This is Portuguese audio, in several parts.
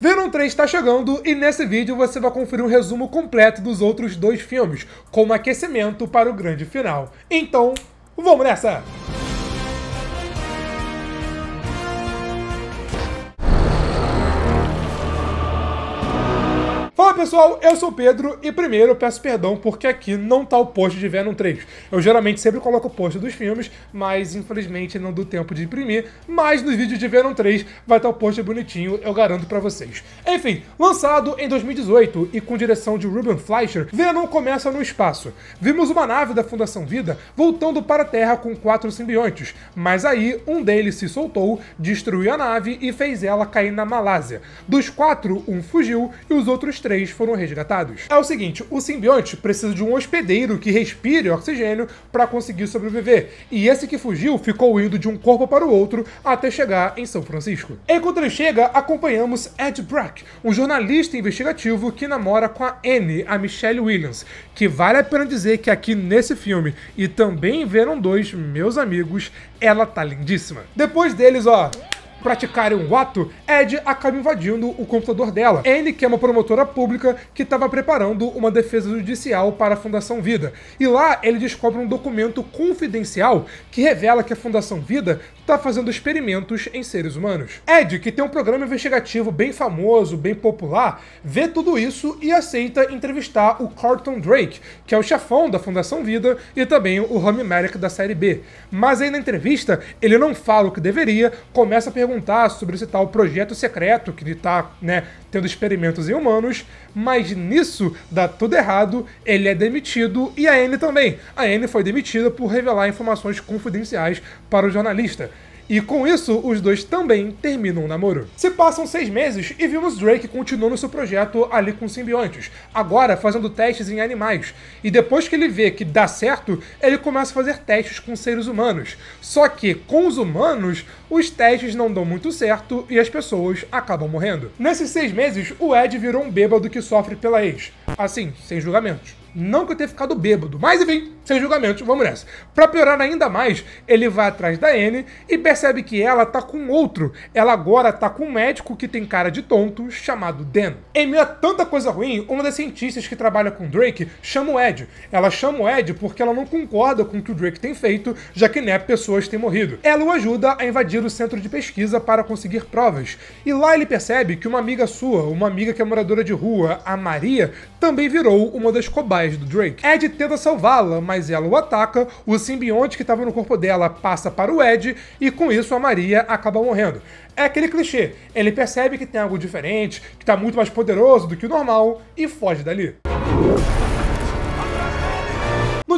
Venom 3 está chegando e nesse vídeo você vai conferir um resumo completo dos outros dois filmes, como aquecimento para o grande final. Então, vamos nessa! pessoal, eu sou o Pedro e primeiro eu peço perdão porque aqui não tá o post de Venom 3. Eu geralmente sempre coloco o post dos filmes, mas infelizmente não dou tempo de imprimir, mas nos vídeos de Venom 3 vai estar tá o post bonitinho, eu garanto para vocês. Enfim, lançado em 2018 e com direção de Ruben Fleischer, Venom começa no espaço. Vimos uma nave da Fundação Vida voltando para a Terra com quatro simbiontes, mas aí um deles se soltou, destruiu a nave e fez ela cair na Malásia. Dos quatro, um fugiu e os outros três eles foram resgatados. É o seguinte, o simbionte precisa de um hospedeiro que respire oxigênio para conseguir sobreviver, e esse que fugiu ficou indo de um corpo para o outro até chegar em São Francisco. Enquanto ele chega, acompanhamos Ed Brack, um jornalista investigativo que namora com a Anne, a Michelle Williams, que vale a pena dizer que aqui nesse filme, e também em Venom 2, meus amigos, ela tá lindíssima. Depois deles, ó praticarem um ato, Ed acaba invadindo o computador dela. Anne, que é uma promotora pública que estava preparando uma defesa judicial para a Fundação Vida. E lá ele descobre um documento confidencial que revela que a Fundação Vida está fazendo experimentos em seres humanos. Ed, que tem um programa investigativo bem famoso, bem popular, vê tudo isso e aceita entrevistar o Carlton Drake, que é o chefão da Fundação Vida e também o Rami Merrick da série B. Mas aí na entrevista ele não fala o que deveria, começa a perguntar perguntar sobre esse tal projeto secreto que ele tá, né, tendo experimentos em humanos, mas nisso dá tudo errado, ele é demitido e a Anne também. A Anne foi demitida por revelar informações confidenciais para o jornalista. E com isso, os dois também terminam o namoro. Se passam seis meses e vimos Drake continuando seu projeto ali com simbiontes, agora fazendo testes em animais. E depois que ele vê que dá certo, ele começa a fazer testes com seres humanos. Só que com os humanos, os testes não dão muito certo e as pessoas acabam morrendo. Nesses seis meses, o Ed virou um bêbado que sofre pela ex. Assim, sem julgamentos. Não que eu tenha ficado bêbado, mas enfim, sem julgamento, vamos nessa. Pra piorar ainda mais, ele vai atrás da Anne e percebe que ela tá com outro. Ela agora tá com um médico que tem cara de tonto, chamado Dan. Em meio a tanta coisa ruim, uma das cientistas que trabalha com Drake chama o Ed. Ela chama o Ed porque ela não concorda com o que o Drake tem feito, já que né, pessoas têm morrido. Ela o ajuda a invadir o centro de pesquisa para conseguir provas. E lá ele percebe que uma amiga sua, uma amiga que é moradora de rua, a Maria, também virou uma das cobaias do Drake. Ed tenta salvá-la, mas ela o ataca, o simbionte que estava no corpo dela passa para o Ed, e com isso a Maria acaba morrendo. É aquele clichê, ele percebe que tem algo diferente, que está muito mais poderoso do que o normal, e foge dali.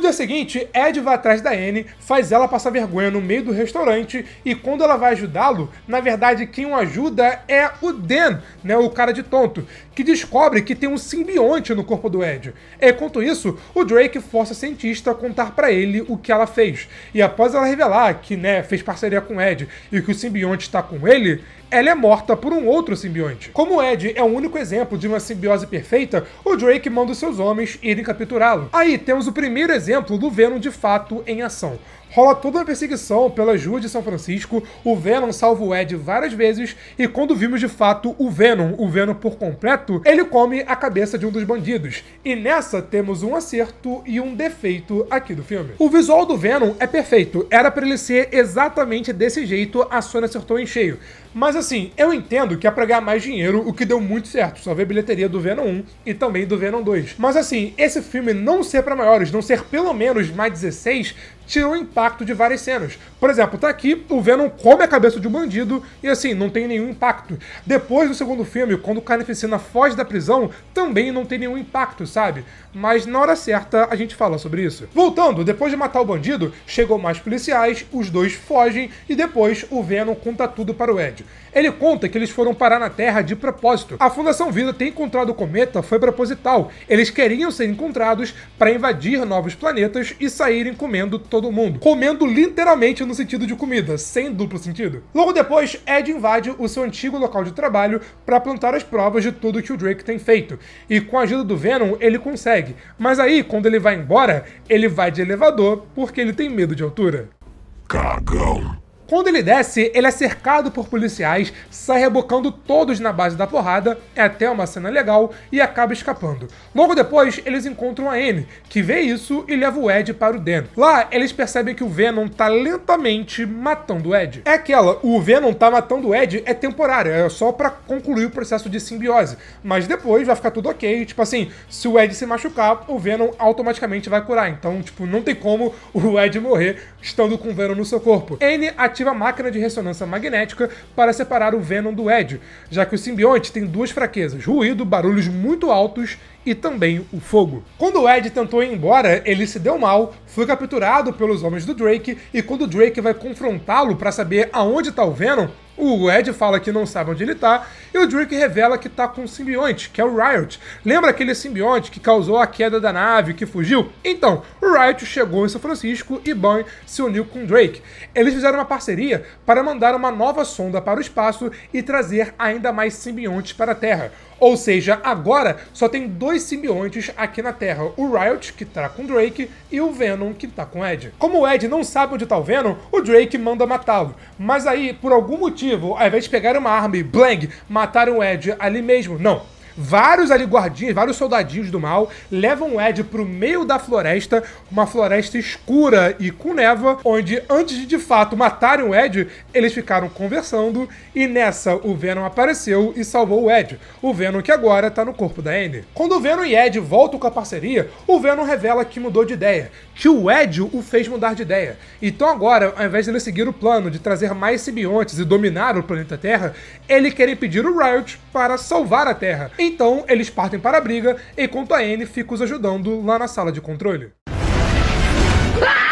No dia seguinte, Ed vai atrás da Anne, faz ela passar vergonha no meio do restaurante e quando ela vai ajudá-lo, na verdade quem o ajuda é o Dan, né, o cara de tonto, que descobre que tem um simbionte no corpo do Ed. Enquanto isso, o Drake força a cientista a contar para ele o que ela fez. E após ela revelar que, né, fez parceria com o Ed e que o simbionte está com ele, ela é morta por um outro simbionte. Como o Ed é o único exemplo de uma simbiose perfeita, o Drake manda os seus homens irem capturá-lo. Aí temos o primeiro exemplo exemplo, do Venom de fato em ação rola toda uma perseguição pelas ruas de São Francisco, o Venom salva o Ed várias vezes, e quando vimos de fato o Venom, o Venom por completo, ele come a cabeça de um dos bandidos. E nessa temos um acerto e um defeito aqui do filme. O visual do Venom é perfeito, era para ele ser exatamente desse jeito, a Sony acertou em cheio. Mas assim, eu entendo que é pra ganhar mais dinheiro, o que deu muito certo. Só ver a bilheteria do Venom 1 e também do Venom 2. Mas assim, esse filme não ser para maiores, não ser pelo menos mais 16, tirou o impacto de várias cenas. Por exemplo, tá aqui, o Venom come a cabeça de um bandido e assim, não tem nenhum impacto. Depois do segundo filme, quando o Carnificina foge da prisão, também não tem nenhum impacto, sabe? Mas na hora certa a gente fala sobre isso. Voltando, depois de matar o bandido, chegou mais policiais, os dois fogem e depois o Venom conta tudo para o Ed. Ele conta que eles foram parar na Terra de propósito. A Fundação Vida ter encontrado o cometa foi proposital. Eles queriam ser encontrados para invadir novos planetas e saírem comendo todo todo mundo, comendo literalmente no sentido de comida, sem duplo sentido. Logo depois, Ed invade o seu antigo local de trabalho para plantar as provas de tudo que o Drake tem feito, e com a ajuda do Venom ele consegue, mas aí quando ele vai embora, ele vai de elevador porque ele tem medo de altura. Cagão. Quando ele desce, ele é cercado por policiais, sai rebocando todos na base da porrada, é até uma cena legal, e acaba escapando. Logo depois, eles encontram a Amy, que vê isso e leva o Ed para o Den. Lá, eles percebem que o Venom tá lentamente matando o Ed. É aquela, o Venom tá matando o Ed é temporária, é só para concluir o processo de simbiose. Mas depois vai ficar tudo ok, tipo assim, se o Ed se machucar, o Venom automaticamente vai curar. Então, tipo, não tem como o Ed morrer estando com o Venom no seu corpo. N ativa ativa a máquina de ressonância magnética para separar o Venom do Ed, já que o simbionte tem duas fraquezas: ruído, barulhos muito altos e também o fogo. Quando Ed tentou ir embora, ele se deu mal, foi capturado pelos homens do Drake, e quando o Drake vai confrontá-lo para saber aonde está o Venom, o Ed fala que não sabe onde ele tá, e o Drake revela que tá com um simbionte, que é o Riot. Lembra aquele simbionte que causou a queda da nave, que fugiu? Então, o Riot chegou em São Francisco e Ban se uniu com o Drake. Eles fizeram uma parceria para mandar uma nova sonda para o espaço e trazer ainda mais simbiontes para a Terra. Ou seja, agora só tem dois simbiontes aqui na Terra: o Riot, que tá com Drake, e o Venom, que tá com Ed. Como o Ed não sabe onde tá o Venom, o Drake manda matá-lo. Mas aí, por algum motivo, ao invés de pegar uma arma e blang, mataram o Ed ali mesmo. Não, Vários ali guardinhas, vários soldadinhos do mal levam o Ed pro meio da floresta, uma floresta escura e com neva, onde antes de de fato matarem o Ed, eles ficaram conversando e nessa o Venom apareceu e salvou o Ed. O Venom que agora tá no corpo da Anne. Quando o Venom e Ed voltam com a parceria, o Venom revela que mudou de ideia, que o Ed o fez mudar de ideia. Então agora, ao invés de ele seguir o plano de trazer mais simbiontes e dominar o planeta Terra, ele quer impedir o Riot para salvar a Terra. Então eles partem para a briga, enquanto a Anne fica os ajudando lá na sala de controle.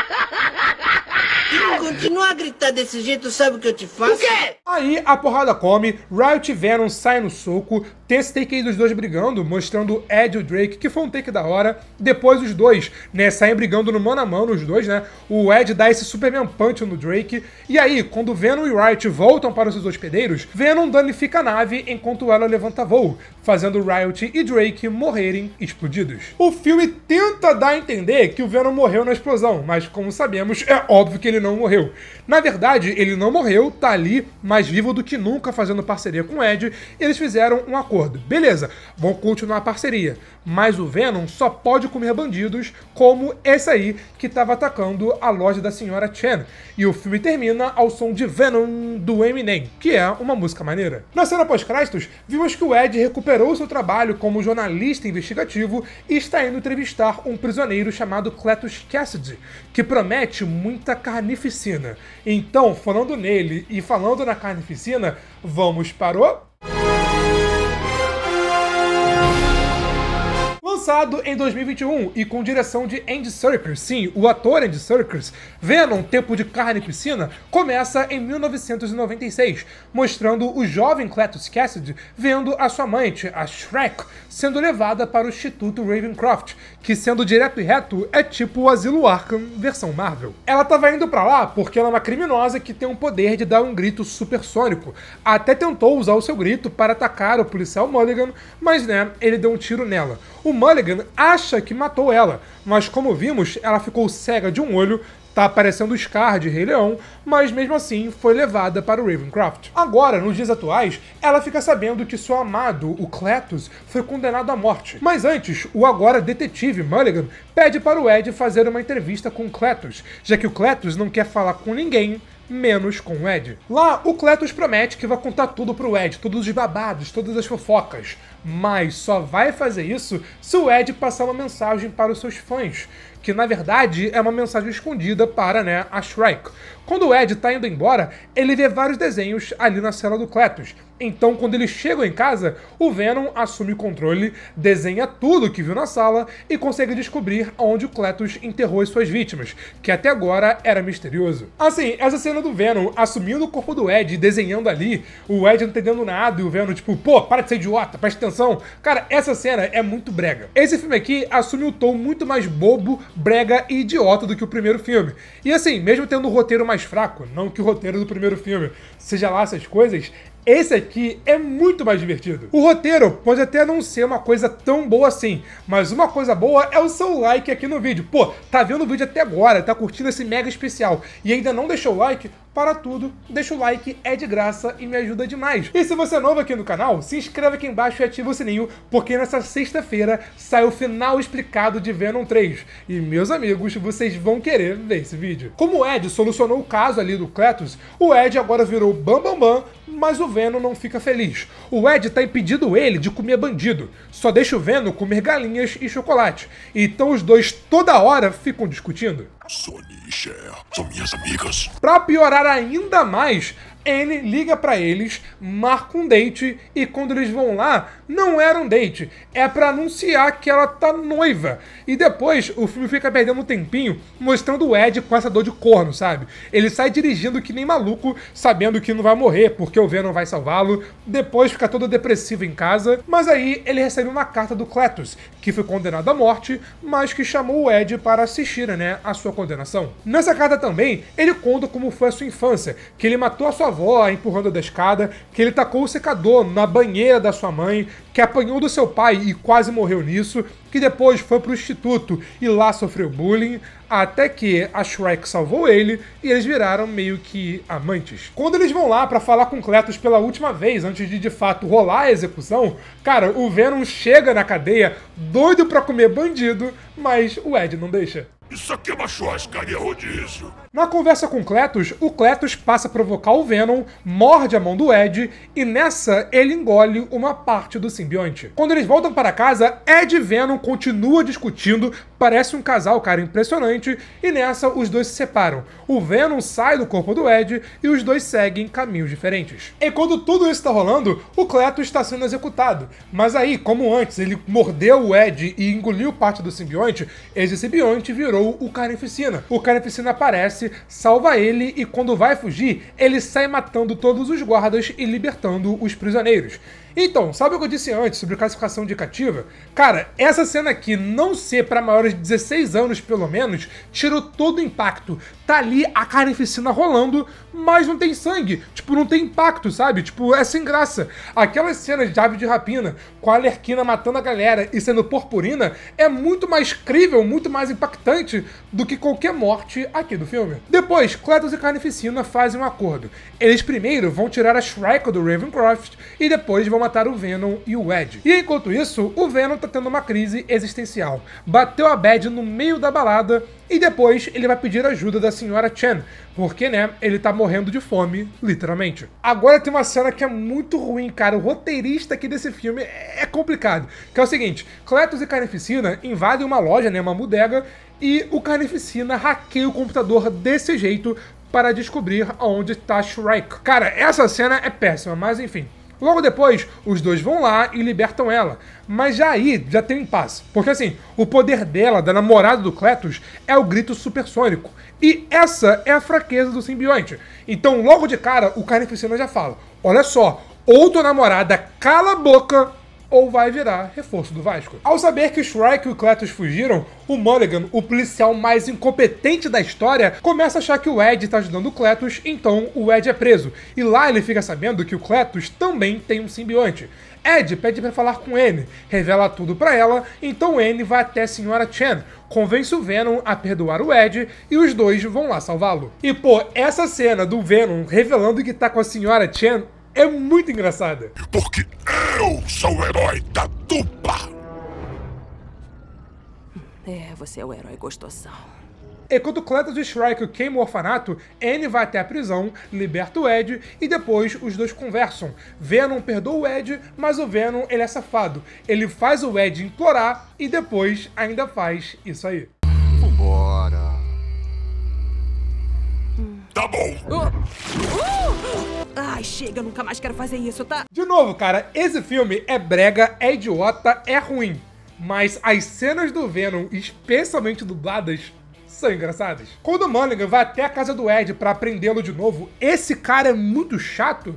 Continua a gritar desse jeito, sabe o que eu te faço? O quê? Aí a porrada come, Riot e Venom saem no soco, tem esse take aí dos dois brigando, mostrando Ed e o Drake, que foi um take da hora. Depois os dois, né, saem brigando no mano a mano, os dois, né? O Ed dá esse Superman Punch no Drake. E aí, quando Venom e Riot voltam para os seus hospedeiros, Venom danifica a nave enquanto ela levanta voo, fazendo Riot e Drake morrerem explodidos. O filme tenta dar a entender que o Venom morreu na explosão, mas como sabemos, é óbvio que ele não morreu. Na verdade, ele não morreu, tá ali, mais vivo do que nunca, fazendo parceria com Ed, eles fizeram um acordo. Beleza, vão continuar a parceria, mas o Venom só pode comer bandidos como esse aí que estava atacando a loja da senhora Chen. E o filme termina ao som de Venom do Eminem, que é uma música maneira. Na cena pós-créditos, vimos que o Ed recuperou superou seu trabalho como jornalista investigativo e está indo entrevistar um prisioneiro chamado Cletus Cassidy, que promete muita carnificina. Então, falando nele e falando na carnificina, vamos para o lançado em 2021 e com direção de Andy Serkis, sim, o ator Andy Serkis, Venom, Tempo de Carne e Piscina, começa em 1996, mostrando o jovem Cletus Cassidy vendo a sua mãe, a Shrek, sendo levada para o Instituto Ravencroft, que sendo direto e reto é tipo o Asilo Arkham versão Marvel. Ela estava indo para lá porque ela é uma criminosa que tem o poder de dar um grito supersônico. Até tentou usar o seu grito para atacar o policial Mulligan, mas né, ele deu um tiro nela. O Mulligan Mulligan acha que matou ela, mas como vimos, ela ficou cega de um olho, tá aparecendo o Scar de Rei Leão, mas mesmo assim foi levada para o Ravencroft. Agora, nos dias atuais, ela fica sabendo que seu amado, o Cletus, foi condenado à morte. Mas antes, o agora detetive Mulligan pede para o Ed fazer uma entrevista com o Cletus, já que o Cletus não quer falar com ninguém menos com o Ed. Lá, o Cletus promete que vai contar tudo pro Ed, todos os babados, todas as fofocas, mas só vai fazer isso se o Ed passar uma mensagem para os seus fãs, que na verdade é uma mensagem escondida para, né, a Shrike. Quando o Ed tá indo embora, ele vê vários desenhos ali na cela do Cletus. Então, quando eles chegam em casa, o Venom assume o controle, desenha tudo que viu na sala e consegue descobrir onde o Cletus enterrou as suas vítimas, que até agora era misterioso. Assim, essa cena do Venom assumindo o corpo do Ed e desenhando ali, o Ed não entendendo nada e o Venom tipo, pô, para de ser idiota, presta atenção. Cara, essa cena é muito brega. Esse filme aqui assume o um tom muito mais bobo, brega e idiota do que o primeiro filme. E assim, mesmo tendo um roteiro mais mais fraco, não que o roteiro do primeiro filme seja lá essas coisas, esse aqui é muito mais divertido. O roteiro pode até não ser uma coisa tão boa assim, mas uma coisa boa é o seu like aqui no vídeo. Pô, tá vendo o vídeo até agora, tá curtindo esse mega especial e ainda não deixou o like? para tudo, deixa o like, é de graça e me ajuda demais. E se você é novo aqui no canal, se inscreva aqui embaixo e ativa o sininho, porque nessa sexta-feira sai o final explicado de Venom 3. E meus amigos, vocês vão querer ver esse vídeo. Como o Ed solucionou o caso ali do Cletus, o Ed agora virou bam bam bam, mas o Venom não fica feliz. O Ed tá impedindo ele de comer bandido, só deixa o Venom comer galinhas e chocolate. Então os dois toda hora ficam discutindo. Sony e Cher são minhas amigas. Pra piorar ainda mais, Anne liga para eles, marca um date e quando eles vão lá, não era um date, é para anunciar que ela tá noiva. E depois o filme fica perdendo um tempinho mostrando o Ed com essa dor de corno, sabe? Ele sai dirigindo que nem maluco, sabendo que não vai morrer porque o Venom vai salvá-lo. Depois fica todo depressivo em casa, mas aí ele recebe uma carta do Cletus, que foi condenado à morte, mas que chamou o Ed para assistir né, à sua condenação. Nessa carta também, ele conta como foi a sua infância, que ele matou a sua avó a empurrando da escada, que ele tacou o secador na banheira da sua mãe, que apanhou do seu pai e quase morreu nisso, que depois foi para o instituto e lá sofreu bullying, até que a Shrek salvou ele e eles viraram meio que amantes. Quando eles vão lá para falar com Cletus pela última vez, antes de de fato rolar a execução, cara, o Venom chega na cadeia doido pra comer bandido, mas o Ed não deixa. Isso aqui é uma churrascaria rodízio. Na conversa com Cletus, o Cletus passa a provocar o Venom, morde a mão do Ed e nessa ele engole uma parte do simbionte. Quando eles voltam para casa, Ed e Venom continuam discutindo Parece um casal, cara, impressionante, e nessa os dois se separam. O Venom sai do corpo do Ed e os dois seguem caminhos diferentes. e quando tudo isso está rolando, o Cleto está sendo executado. Mas aí, como antes, ele mordeu o Ed e engoliu parte do simbionte, esse simbionte virou o Carnificina. O Carnificina aparece, salva ele e quando vai fugir, ele sai matando todos os guardas e libertando os prisioneiros. Então, sabe o que eu disse antes sobre classificação indicativa? Cara, essa cena aqui não ser para maiores de 16 anos, pelo menos, tirou todo o impacto, tá ali a carnificina rolando, mas não tem sangue. Tipo, não tem impacto, sabe? Tipo, é sem graça. Aquela cena de ave de rapina com a Lerquina matando a galera e sendo purpurina é muito mais crível, muito mais impactante do que qualquer morte aqui do filme. Depois, Cletus e Carnificina fazem um acordo. Eles primeiro vão tirar a Shrike do Ravencroft e depois vão matar o Venom e o Ed. E enquanto isso, o Venom tá tendo uma crise existencial. Bateu a Bad no meio da balada e depois ele vai pedir ajuda da senhora Chen, porque, né, ele tá morrendo de fome, literalmente. Agora tem uma cena que é muito ruim, cara. O roteirista aqui desse filme é complicado. Que é o seguinte: Cletus e Carnificina invadem uma loja, né, uma bodega, e o Carnificina hackeia o computador desse jeito para descobrir onde está Shrike. Cara, essa cena é péssima, mas enfim. Logo depois, os dois vão lá e libertam ela. Mas já aí, já tem um impasse. Porque assim, o poder dela, da namorada do Cletus, é o grito supersônico. E essa é a fraqueza do simbionte. Então, logo de cara, o Carnificina já fala: Olha só, ou tua namorada cala a boca ou vai virar reforço do Vasco. Ao saber que o Shrike e o Cletus fugiram, o Mulligan, o policial mais incompetente da história, começa a achar que o Ed está ajudando o Cletus, então o Ed é preso. E lá ele fica sabendo que o Cletus também tem um simbionte. Ed pede para falar com N, revela tudo para ela, então N vai até a Senhora Chen, convence o Venom a perdoar o Ed e os dois vão lá salvá-lo. E pô, essa cena do Venom revelando que tá com a Senhora Chen é muito engraçada. Porque eu sou o herói da dupla! É, você é o herói gostosão. Enquanto Cletus e Shrike queimam o orfanato, Anne vai até a prisão, liberta o Ed e depois os dois conversam. Venom perdoa o Ed, mas o Venom ele é safado. Ele faz o Ed implorar e depois ainda faz isso aí. Vambora. Hum. Tá bom. Uh. Uh. Ai, chega, nunca mais quero fazer isso, tá? De novo, cara, esse filme é brega, é idiota, é ruim. Mas as cenas do Venom, especialmente dubladas, são engraçadas. Quando o Mulligan vai até a casa do Ed para prendê-lo de novo, esse cara é muito chato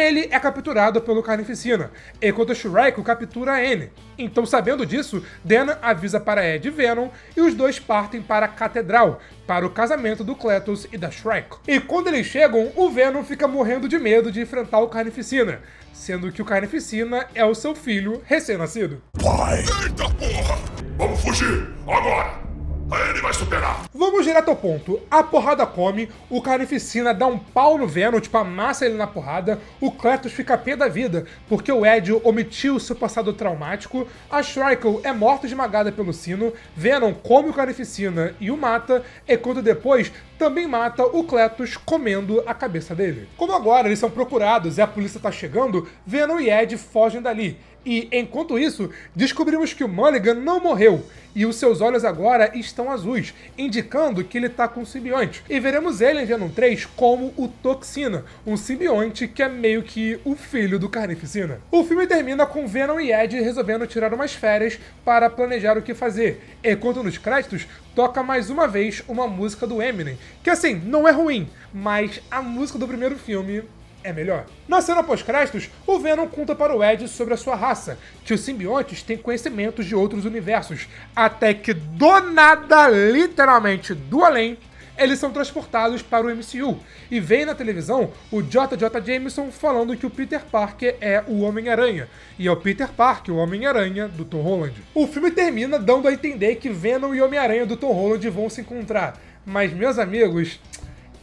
ele é capturado pelo Carnificina, enquanto Shrike o captura a Anne. Então, sabendo disso, Dana avisa para Ed e Venom e os dois partem para a Catedral, para o casamento do Cletus e da Shrike. E quando eles chegam, o Venom fica morrendo de medo de enfrentar o Carnificina, sendo que o Carnificina é o seu filho recém-nascido. Pai! Eita porra! Vamos fugir! Agora! Ele vai superar. Vamos direto ao ponto. A porrada come, o Carnificina dá um pau no Venom, tipo, amassa ele na porrada, o Cletus fica pé da vida, porque o Ed omitiu seu passado traumático, a Shrikel é morta esmagada pelo sino, Venom come o Carnificina e o mata, E quando depois também mata o Cletus comendo a cabeça dele. Como agora eles são procurados e a polícia tá chegando, Venom e Ed fogem dali. E enquanto isso, descobrimos que o Mulligan não morreu e os seus olhos agora estão azuis, indicando que ele está com um simbionte. E veremos ele em Venom 3 como o Toxina, um simbionte que é meio que o filho do Carnificina. O filme termina com Venom e Ed resolvendo tirar umas férias para planejar o que fazer, E enquanto nos créditos toca mais uma vez uma música do Eminem, que assim, não é ruim, mas a música do primeiro filme é melhor. Na cena pós-créditos, o Venom conta para o Ed sobre a sua raça, que os simbiontes têm conhecimentos de outros universos, até que do nada, literalmente do além, eles são transportados para o MCU e vem na televisão o JJ Jameson falando que o Peter Parker é o Homem-Aranha e é o Peter Parker, o Homem-Aranha do Tom Holland. O filme termina dando a entender que Venom e Homem-Aranha do Tom Holland vão se encontrar, mas meus amigos,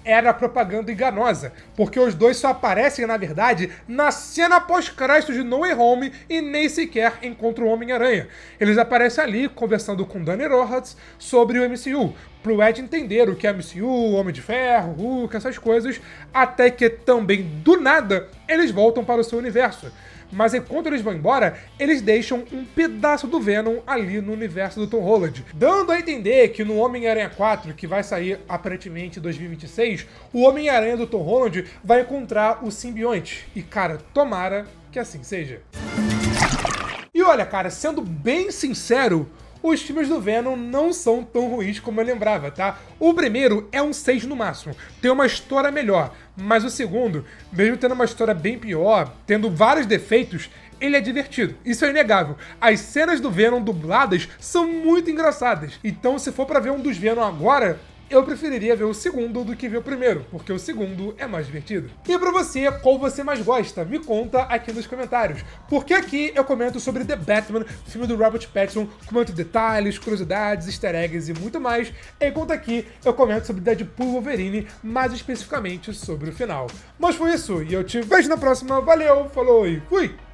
era propaganda enganosa, porque os dois só aparecem, na verdade, na cena pós-créditos de No Way Home e nem sequer encontram o Homem-Aranha. Eles aparecem ali conversando com Danny Rojas sobre o MCU, pro Ed entender o que é MCU, Homem de Ferro, Hulk, essas coisas, até que também do nada eles voltam para o seu universo mas enquanto eles vão embora, eles deixam um pedaço do Venom ali no universo do Tom Holland, dando a entender que no Homem-Aranha 4, que vai sair aparentemente em 2026, o Homem-Aranha do Tom Holland vai encontrar o simbionte. E cara, tomara que assim seja. E olha, cara, sendo bem sincero, os filmes do Venom não são tão ruins como eu lembrava, tá? O primeiro é um 6 no máximo, tem uma história melhor, mas o segundo, mesmo tendo uma história bem pior, tendo vários defeitos, ele é divertido, isso é inegável. As cenas do Venom dubladas são muito engraçadas. Então, se for para ver um dos Venom agora, eu preferiria ver o segundo do que ver o primeiro, porque o segundo é mais divertido. E para você, qual você mais gosta? Me conta aqui nos comentários. Porque aqui eu comento sobre The Batman, filme do Robert Pattinson, comento detalhes, curiosidades, easter eggs e muito mais, enquanto aqui eu comento sobre Deadpool Wolverine, mais especificamente sobre o final. Mas foi isso, e eu te vejo na próxima. Valeu, falou e fui!